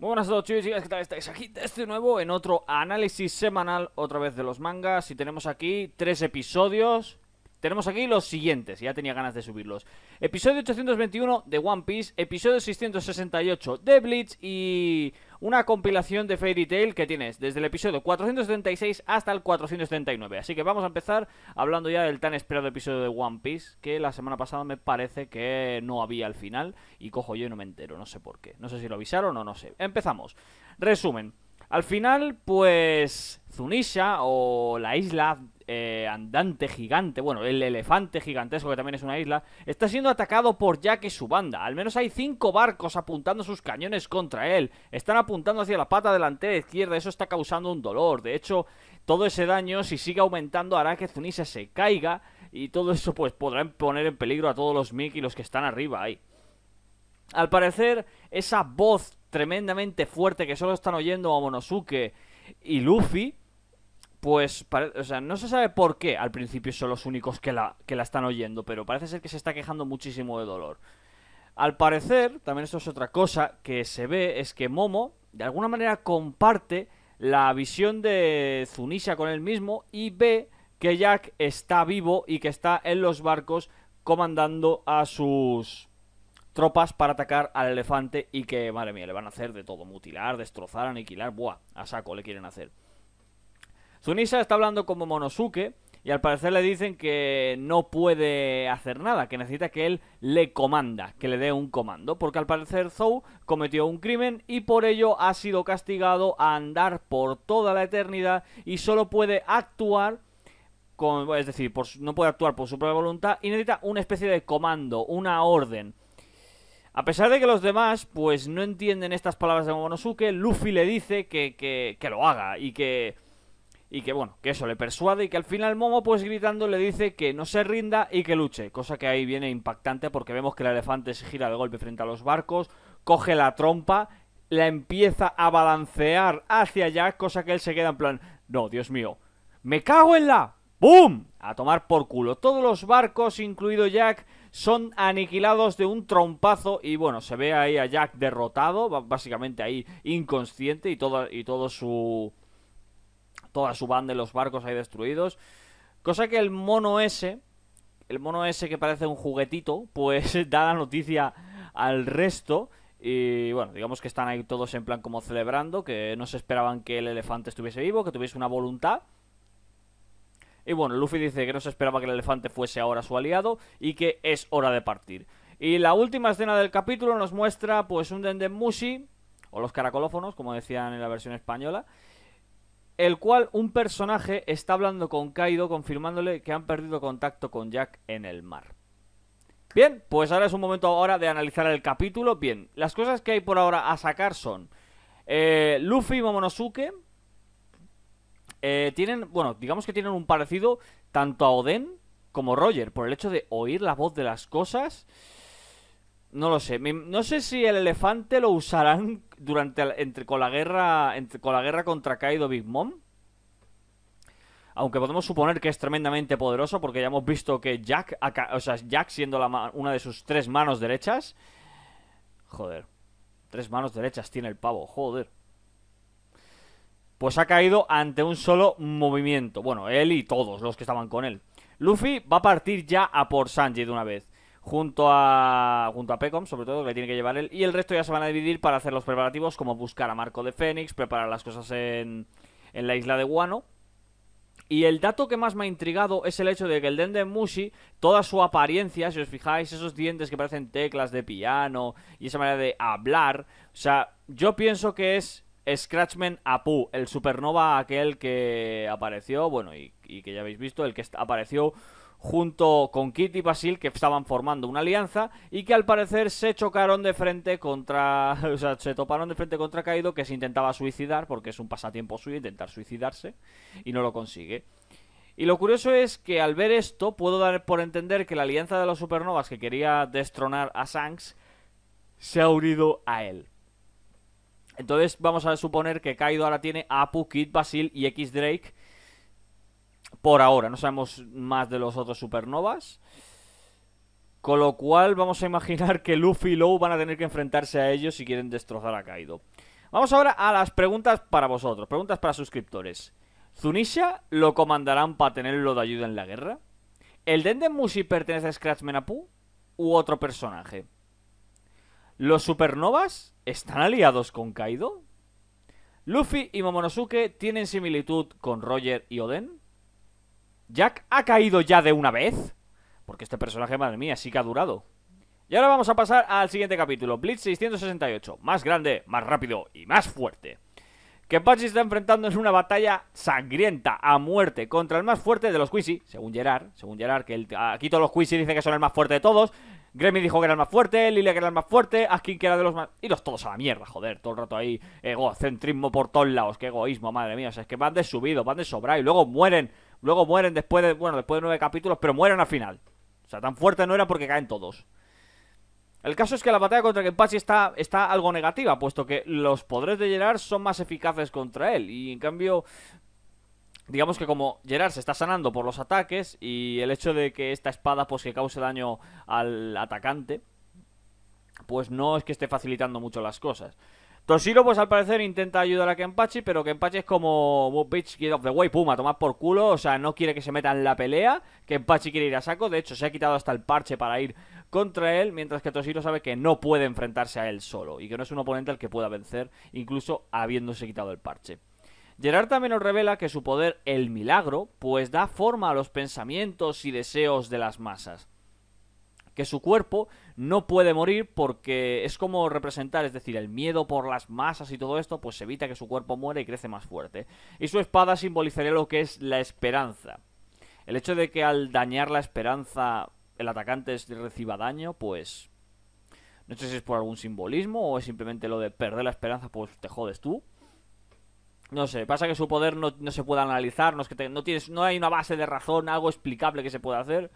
Muy buenas a todos chicos y chicas, ¿qué tal estáis? Aquí desde este nuevo en otro análisis semanal otra vez de los mangas y tenemos aquí tres episodios tenemos aquí los siguientes, ya tenía ganas de subirlos. Episodio 821 de One Piece, episodio 668 de Bleach y una compilación de Fairy Tail que tienes desde el episodio 476 hasta el 479. Así que vamos a empezar hablando ya del tan esperado episodio de One Piece, que la semana pasada me parece que no había al final y cojo yo y no me entero, no sé por qué. No sé si lo avisaron o no sé. Empezamos. Resumen. Al final, pues Zunisha o la isla eh, andante gigante, bueno, el elefante gigantesco que también es una isla, está siendo atacado por Jack y su banda. Al menos hay cinco barcos apuntando sus cañones contra él. Están apuntando hacia la pata delantera izquierda, eso está causando un dolor. De hecho, todo ese daño, si sigue aumentando, hará que Zunisha se caiga y todo eso pues podrá poner en peligro a todos los Mick y los que están arriba ahí. Al parecer, esa voz tremendamente fuerte que solo están oyendo a Monosuke y Luffy, pues no se sabe por qué al principio son los únicos que la, que la están oyendo, pero parece ser que se está quejando muchísimo de dolor. Al parecer, también esto es otra cosa que se ve, es que Momo de alguna manera comparte la visión de Zunisha con él mismo y ve que Jack está vivo y que está en los barcos comandando a sus tropas para atacar al elefante y que, madre mía, le van a hacer de todo, mutilar, destrozar, aniquilar, buah, a saco le quieren hacer. Sunisa está hablando como Monosuke y al parecer le dicen que no puede hacer nada, que necesita que él le comanda, que le dé un comando, porque al parecer Zou cometió un crimen y por ello ha sido castigado a andar por toda la eternidad y solo puede actuar con, es decir, por, no puede actuar por su propia voluntad y necesita una especie de comando, una orden. A pesar de que los demás, pues no entienden estas palabras de Momonosuke, Luffy le dice que, que, que lo haga y que, y que bueno, que eso le persuade y que al final Momo pues gritando le dice que no se rinda y que luche, cosa que ahí viene impactante porque vemos que el elefante se gira de golpe frente a los barcos, coge la trompa, la empieza a balancear hacia Jack. cosa que él se queda en plan, no, Dios mío, me cago en la... ¡Bum! A tomar por culo. Todos los barcos, incluido Jack, son aniquilados de un trompazo y bueno, se ve ahí a Jack derrotado, básicamente ahí inconsciente y todo, y su... toda su banda de los barcos ahí destruidos. Cosa que el mono ese, el mono ese que parece un juguetito, pues da la noticia al resto y bueno, digamos que están ahí todos en plan como celebrando, que no se esperaban que el elefante estuviese vivo, que tuviese una voluntad. Y bueno, Luffy dice que no se esperaba que el elefante fuese ahora su aliado y que es hora de partir. Y la última escena del capítulo nos muestra pues un Mushi, o los caracolófonos, como decían en la versión española, el cual un personaje está hablando con Kaido confirmándole que han perdido contacto con Jack en el mar. Bien, pues ahora es un momento ahora de analizar el capítulo. Bien, las cosas que hay por ahora a sacar son eh, Luffy y Momonosuke eh, tienen, bueno, digamos que tienen un parecido tanto a Oden como Roger, por el hecho de oír la voz de las cosas. No lo sé. No sé si el elefante lo usarán durante entre con la guerra entre con la guerra contra Kaido Big Mom. Aunque podemos suponer que es tremendamente poderoso porque ya hemos visto que Jack, o sea, Jack siendo una de sus tres manos derechas, joder, tres manos derechas tiene el pavo, joder pues ha caído ante un solo movimiento. Bueno, él y todos los que estaban con él. Luffy va a partir ya a por Sanji de una vez. Junto a, junto a Pecom, sobre todo, que le tiene que llevar él. Y el resto ya se van a dividir para hacer los preparativos, como buscar a Marco de Fénix, preparar las cosas en, en la isla de Guano. Y el dato que más me ha intrigado es el hecho de que el Dende Mushi, toda su apariencia, si os fijáis, esos dientes que parecen teclas de piano y esa manera de hablar, o sea, yo pienso que es Scratchman Apu, el supernova aquel que apareció, bueno, y, que ya habéis visto, el que apareció junto con Kitty y Basil que estaban formando una alianza y que al parecer se chocaron de frente contra, o sea, se toparon de frente contra Kaido que se intentaba suicidar porque es un pasatiempo suyo intentar suicidarse y no lo consigue. Y lo curioso es que al ver esto puedo dar por entender que la alianza de los supernovas que quería destronar a Shanks se ha unido a él. Entonces vamos a suponer que Kaido ahora tiene Apu, Kid, Basil y X Drake. Por ahora, no sabemos más de los otros supernovas. Con lo cual vamos a imaginar que Luffy y Low van a tener que enfrentarse a ellos si quieren destrozar a Kaido. Vamos ahora a las preguntas para vosotros, preguntas para suscriptores. ¿Zunisha lo comandarán para tenerlo de ayuda en la guerra? ¿El Denden Musi pertenece a Scratchman Apu u otro personaje? ¿Los supernovas están aliados con Kaido? ¿Luffy y Momonosuke tienen similitud con Roger y Oden? ¿Jack ha caído ya de una vez? Porque este personaje, madre mía, sí que ha durado. Y ahora vamos a pasar al siguiente capítulo, Blitz 668. Más grande, más rápido y más fuerte. Que Pachi está enfrentando en una batalla sangrienta, a muerte, contra el más fuerte de los Quisi, según Gerard, según Gerard, que el, aquí ah, todos los Quisi dicen que son el más fuerte de todos, Gremi dijo que era el más fuerte, Lilia que era el más fuerte, Askin que era de los más... Y los todos a la mierda, joder, todo el rato ahí, centrismo por todos lados, qué egoísmo, madre mía, o sea, es que van de subido, van de sobra y luego mueren, luego mueren después de, bueno, después de nueve capítulos, pero mueren al final. O sea, tan fuerte no era porque caen todos. El caso es que la batalla contra Kenpachi está, está algo negativa, puesto que los poderes de Gerard son más eficaces contra él, y en cambio digamos que como Gerard se está sanando por los ataques y el hecho de que esta espada pues que cause daño al atacante, pues no es que esté facilitando mucho las cosas. Toshiro pues al parecer intenta ayudar a Kenpachi, pero Kenpachi es como bitch get off the way, puma, tomar por culo, o sea, no quiere que se meta en la pelea, Kenpachi quiere ir a saco, de hecho se ha quitado hasta el parche para ir contra él, mientras que Toshiro sabe que no puede enfrentarse a él solo y que no es un oponente al que pueda vencer, incluso habiéndose quitado el parche. Gerard también nos revela que su poder, el milagro, pues da forma a los pensamientos y deseos de las masas. Que su cuerpo no puede morir porque es como representar, es decir, el miedo por las masas y todo esto, pues evita que su cuerpo muera y crece más fuerte. Y su espada simbolizaría lo que es la esperanza. El hecho de que al dañar la esperanza el atacante reciba daño, pues... No sé si es por algún simbolismo o es simplemente lo de perder la esperanza, pues te jodes tú. No sé, pasa que su poder no, se puede analizar, no, que no, tienes, no hay una base de razón, algo explicable que se pueda hacer.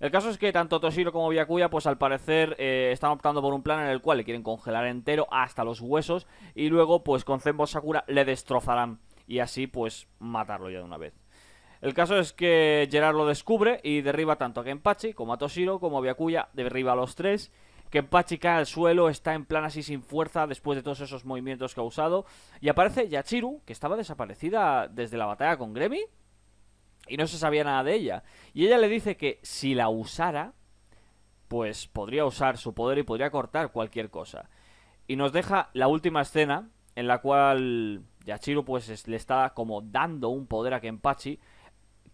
El caso es que tanto Toshiro como Byakuya, pues al parecer eh, están optando por un plan en el cual le quieren congelar entero hasta los huesos y luego, pues con Zenbo Sakura le destrozarán y así, pues, matarlo ya de una vez. El caso es que Gerard lo descubre y derriba tanto a Kenpachi como a Toshiro como a Byakuya, derriba a los tres que cae al suelo, está en plan así sin fuerza después de todos esos movimientos que ha usado. Y aparece Yachiru, que estaba desaparecida desde la batalla con Gremi y no se sabía nada de ella. Y ella le dice que si la usara, pues podría usar su poder y podría cortar cualquier cosa. Y nos deja la última escena en la cual Yachiru pues le está como dando un poder a Kenpachi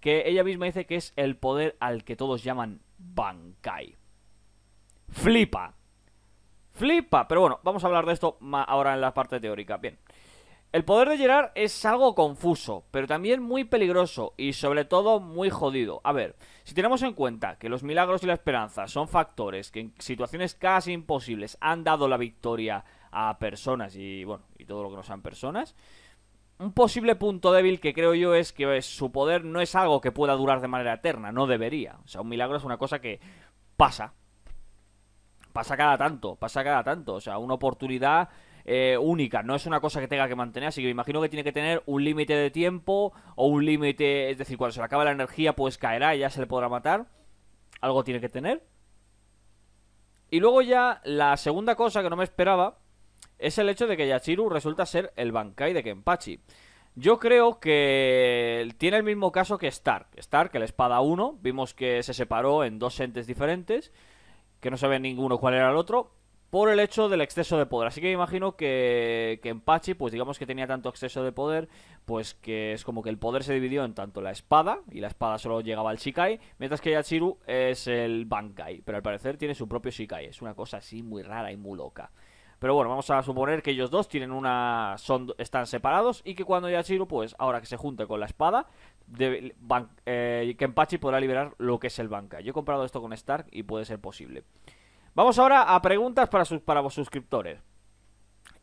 que ella misma dice que es el poder al que todos llaman Bankai flipa. Flipa. Pero bueno, vamos a hablar de esto ahora en la parte teórica. Bien. El poder de Gerard es algo confuso, pero también muy peligroso y sobre todo muy jodido. A ver, si tenemos en cuenta que los milagros y la esperanza son factores que en situaciones casi imposibles han dado la victoria a personas y bueno, y todo lo que no sean personas, un posible punto débil que creo yo es que su poder no es algo que pueda durar de manera eterna, no debería. O sea, un milagro es una cosa que pasa, pasa cada tanto, pasa cada tanto. O sea, una oportunidad eh, única, no es una cosa que tenga que mantener, así que me imagino que tiene que tener un límite de tiempo o un límite, es decir, cuando se le acaba la energía pues caerá y ya se le podrá matar, algo tiene que tener. Y luego ya la segunda cosa que no me esperaba es el hecho de que Yachiru resulta ser el Bankai de Kenpachi. Yo creo que tiene el mismo caso que Stark. Stark, el espada 1, vimos que se separó en dos entes diferentes que no sabía ninguno cuál era el otro, por el hecho del exceso de poder. Así que imagino que, que en Pachi, pues digamos que tenía tanto exceso de poder, pues que es como que el poder se dividió en tanto la espada, y la espada solo llegaba al Shikai, mientras que Yachiru es el Bankai, pero al parecer tiene su propio Shikai. Es una cosa así muy rara y muy loca. Pero bueno, vamos a suponer que ellos dos tienen una. están separados y que cuando Yachiru, pues ahora que se junta con la espada, de, Kenpachi eh, podrá liberar lo que es el banca. Yo he comprado esto con Stark y puede ser posible. Vamos ahora a preguntas para, sus, para vos suscriptores.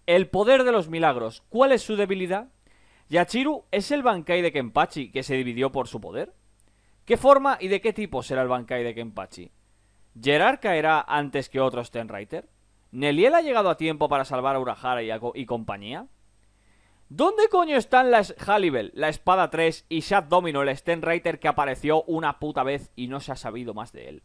El poder de los milagros, ¿cuál es su debilidad? Yachiru es el Bankai de Kenpachi que se dividió por su poder. ¿Qué forma y de qué tipo será el Bankai de Kenpachi? ¿Gerard caerá antes que otros Tenraiter? ¿Neliel ha llegado a tiempo para salvar a Urahara y, a y compañía? ¿Dónde coño están las Halibel, la Espada 3 y Shad Domino, el writer que apareció una puta vez y no se ha sabido más de él?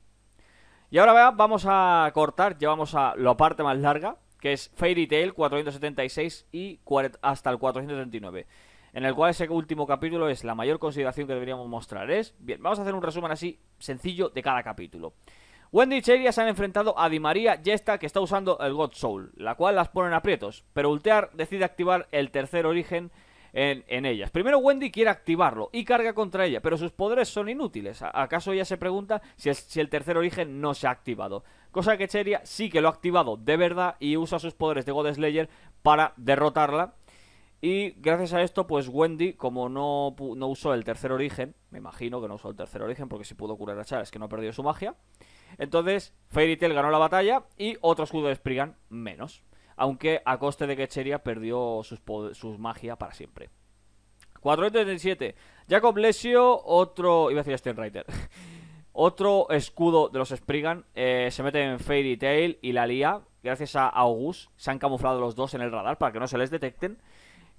Y ahora vamos a cortar, llevamos a la parte más larga, que es Fairy Tail 476 y hasta el 439, en el cual ese último capítulo es la mayor consideración que deberíamos mostrar. Es, bien, vamos a hacer un resumen así sencillo de cada capítulo. Wendy y Cheria se han enfrentado a Di María esta que está usando el God Soul, la cual las pone en aprietos, pero Ultear decide activar el tercer origen en, ellas. Primero Wendy quiere activarlo y carga contra ella, pero sus poderes son inútiles. ¿Acaso ella se pregunta si, el tercer origen no se ha activado? Cosa que Cheria sí que lo ha activado de verdad y usa sus poderes de God Slayer para derrotarla. Y gracias a esto, pues Wendy, como no, no usó el tercer origen, me imagino que no usó el tercer origen porque si pudo curar a Charles que no ha perdido su magia, entonces, Fairy Tail ganó la batalla y otro escudo de Spriggan menos. Aunque a coste de que Cheria perdió sus, magia para siempre. 437. Jacob Lesio, otro. Iba a decir Rider. otro escudo de los Spriggan. Eh, se mete en Fairy Tail y la lía. Gracias a August. Se han camuflado los dos en el radar para que no se les detecten.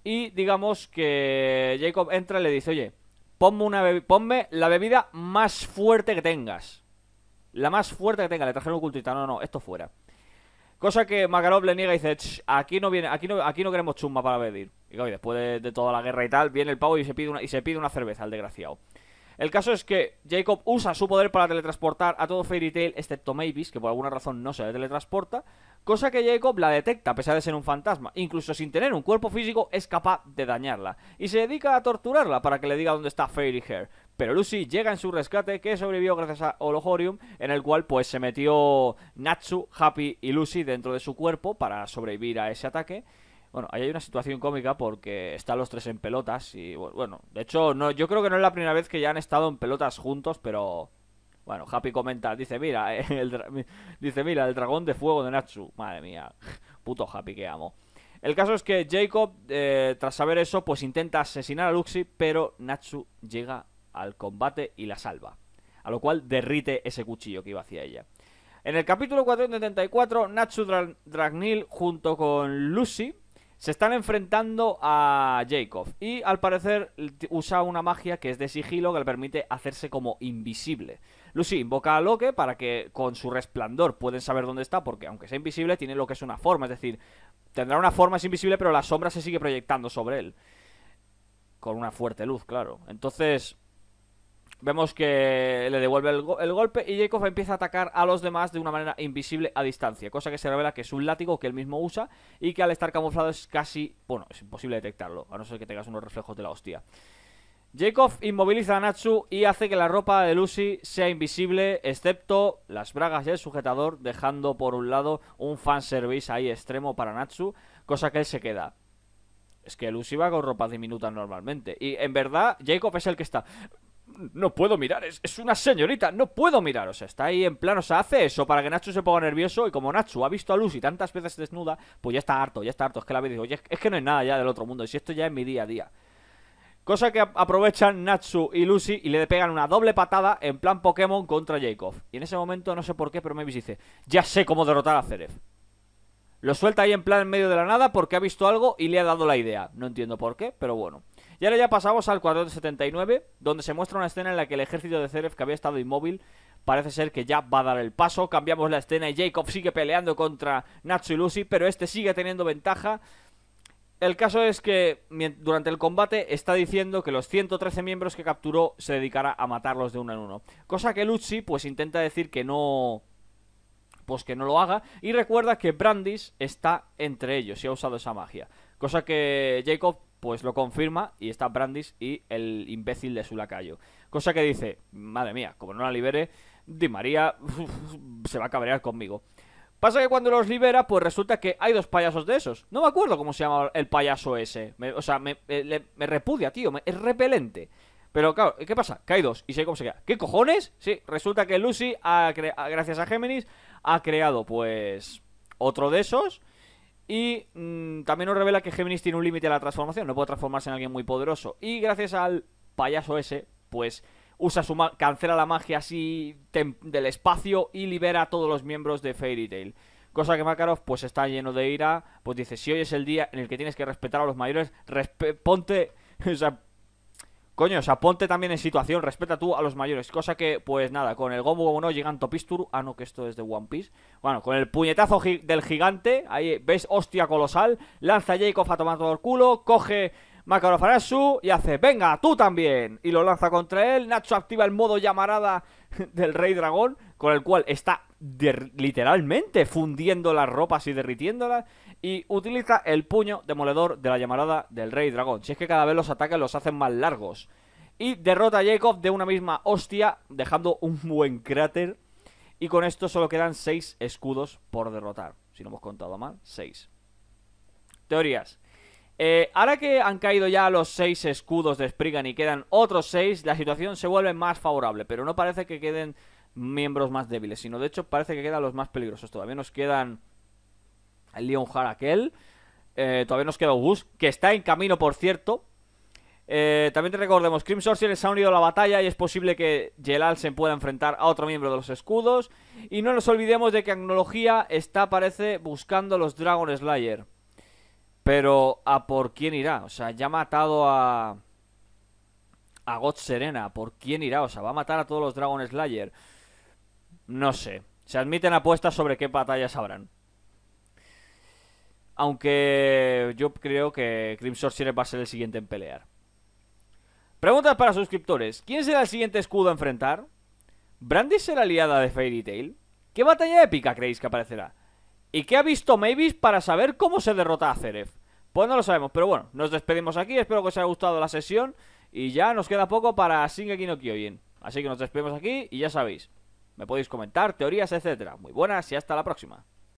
Y digamos que Jacob entra y le dice: Oye, ponme, una ponme la bebida más fuerte que tengas. La más fuerte que tenga, le trajeron ocultita. No, no, esto fuera. Cosa que Makarov le niega y dice, aquí no viene, aquí no, aquí no queremos chumba para pedir. Y después de, toda la guerra y tal, viene el pavo y se pide una, y se pide una cerveza al desgraciado. El caso es que Jacob usa su poder para teletransportar a todo Fairy Tail, excepto Mavis, que por alguna razón no se le teletransporta, cosa que Jacob la detecta a pesar de ser un fantasma, incluso sin tener un cuerpo físico es capaz de dañarla, y se dedica a torturarla para que le diga dónde está Fairy Hair, pero Lucy llega en su rescate que sobrevivió gracias a Holohorium, en el cual pues se metió Natsu, Happy y Lucy dentro de su cuerpo para sobrevivir a ese ataque. Bueno, ahí hay una situación cómica porque están los tres en pelotas y bueno, de hecho no, yo creo que no es la primera vez que ya han estado en pelotas juntos, pero bueno, Happy comenta, dice, mira, eh, el dice, mira, el dragón de fuego de Natsu. Madre mía, puto Happy que amo. El caso es que Jacob, eh, tras saber eso, pues intenta asesinar a Lucy pero Natsu llega al combate y la salva, a lo cual derrite ese cuchillo que iba hacia ella. En el capítulo 474, Natsu Dragnil junto con Lucy se están enfrentando a Jacob y al parecer usa una magia que es de sigilo que le permite hacerse como invisible. Lucy invoca a Loke para que con su resplandor pueden saber dónde está porque aunque sea invisible tiene lo que es una forma, es decir, tendrá una forma, es invisible pero la sombra se sigue proyectando sobre él. Con una fuerte luz, claro. Entonces, Vemos que le devuelve el, golpe y Jacob empieza a atacar a los demás de una manera invisible a distancia, cosa que se revela que es un látigo que él mismo usa y que al estar camuflado es casi, bueno, es imposible detectarlo, a no ser que tengas unos reflejos de la hostia. Jacob inmoviliza a Natsu y hace que la ropa de Lucy sea invisible, excepto las bragas y el sujetador, dejando por un lado un fanservice ahí extremo para Natsu, cosa que él se queda. Es que Lucy va con ropa diminuta normalmente. Y en verdad, Jacob es el que está no puedo mirar, es, una señorita, no puedo mirar. O sea, está ahí en plano, o sea, hace eso para que Nacho se ponga nervioso. Y como Nacho ha visto a Lucy tantas veces desnuda, pues ya está harto, ya está harto. Es que la ve y oye, es que no es nada ya del otro mundo. Y si esto ya es mi día a día. Cosa que aprovechan Natsu y Lucy y le pegan una doble patada en plan Pokémon contra Jacob. Y en ese momento, no sé por qué, pero Mavis dice, ya sé cómo derrotar a Zeref. Lo suelta ahí en plan en medio de la nada porque ha visto algo y le ha dado la idea. No entiendo por qué, pero bueno. Y ahora ya pasamos al cuadro de 79, donde se muestra una escena en la que el ejército de Zeref, que había estado inmóvil, parece ser que ya va a dar el paso. Cambiamos la escena y Jacob sigue peleando contra Nacho y Lucy, pero este sigue teniendo ventaja. El caso es que durante el combate está diciendo que los 113 miembros que capturó se dedicará a matarlos de uno en uno. Cosa que Lucy pues intenta decir que no... Pues que no lo haga. Y recuerda que Brandis está entre ellos y ha usado esa magia. Cosa que Jacob pues lo confirma y está Brandis y el imbécil de su lacayo. Cosa que dice, madre mía, como no la libere, Di María se va a cabrear conmigo. Pasa que cuando los libera, pues resulta que hay dos payasos de esos. No me acuerdo cómo se llama el payaso ese. o sea, me, eh, repudia, tío, es repelente. Pero claro, ¿qué pasa? Que hay dos y sé cómo se queda. ¿Qué cojones? Sí, resulta que Lucy, gracias a Géminis, ha creado pues otro de esos y mm, también nos revela que Géminis tiene un límite a la transformación, no puede transformarse en alguien muy poderoso. Y gracias al payaso ese, pues usa su cancela la magia así del espacio y libera a todos los miembros de Fairy Tail. Cosa que Makarov pues está lleno de ira, pues dice, si hoy es el día en el que tienes que respetar a los mayores, ponte, Coño, o sea, ponte también en situación, respeta tú a los mayores. Cosa que, pues nada, con el Gomu Gomu no Pistur Ah, no, que esto es de One Piece. Bueno, con el puñetazo del gigante, ahí ves hostia colosal. Lanza a Jacob a tomar todo el culo, coge Farasu y hace, venga, tú también. Y lo lanza contra él. Nacho activa el modo llamarada del rey dragón, con el cual está literalmente fundiendo las ropas y derritiéndolas, y utiliza el puño demoledor de la llamarada del rey dragón. Si es que cada vez los ataques los hacen más largos. Y derrota a Jacob de una misma hostia, dejando un buen cráter. Y con esto solo quedan 6 escudos por derrotar. Si no hemos contado mal, 6. Teorías. Eh, ahora que han caído ya los seis escudos de Spriggan y quedan otros seis, la situación se vuelve más favorable, pero no parece que queden miembros más débiles, sino de hecho parece que quedan los más peligrosos. Todavía nos quedan el Lionheart aquel, eh, todavía nos queda August, que está en camino, por cierto. Eh, también te recordemos, Crimson Sorcerer se ha unido a la batalla y es posible que Gelal se pueda enfrentar a otro miembro de los escudos. Y no nos olvidemos de que Agnología está, parece, buscando los Dragon Slayer. Pero a por quién irá. O sea, ya ha matado a. A God Serena. ¿Por quién irá? O sea, va a matar a todos los Dragon Slayer. No sé. Se admiten apuestas sobre qué batallas habrán. Aunque yo creo que Crimson Sorcerer va a ser el siguiente en pelear. Preguntas para suscriptores. ¿Quién será el siguiente escudo a enfrentar? ¿Brandy será aliada de Fairy Tail? ¿Qué batalla épica creéis que aparecerá? ¿Y qué ha visto Mavis para saber cómo se derrota a Zeref? Pues no lo sabemos, pero bueno, nos despedimos aquí, espero que os haya gustado la sesión y ya nos queda poco para Shingeki no Kyojin. Así que nos despedimos aquí y ya sabéis, me podéis comentar teorías, etcétera. Muy buenas y hasta la próxima.